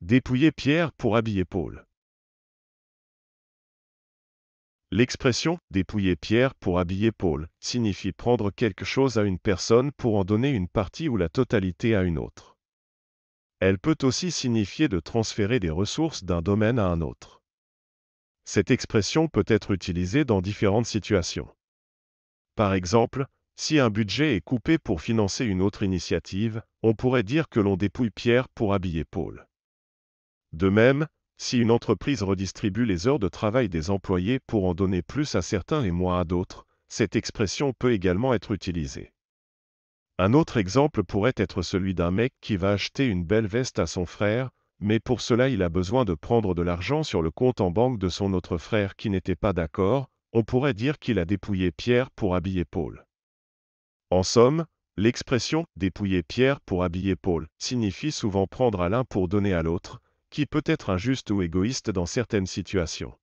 Dépouiller Pierre pour habiller Paul. L'expression dépouiller Pierre pour habiller Paul signifie prendre quelque chose à une personne pour en donner une partie ou la totalité à une autre. Elle peut aussi signifier de transférer des ressources d'un domaine à un autre. Cette expression peut être utilisée dans différentes situations. Par exemple, si un budget est coupé pour financer une autre initiative, on pourrait dire que l'on dépouille Pierre pour habiller Paul. De même, si une entreprise redistribue les heures de travail des employés pour en donner plus à certains et moins à d'autres, cette expression peut également être utilisée. Un autre exemple pourrait être celui d'un mec qui va acheter une belle veste à son frère, mais pour cela il a besoin de prendre de l'argent sur le compte en banque de son autre frère qui n'était pas d'accord, on pourrait dire qu'il a dépouillé Pierre pour habiller Paul. En somme, l'expression dépouiller Pierre pour habiller Paul signifie souvent prendre à l'un pour donner à l'autre, qui peut être injuste ou égoïste dans certaines situations.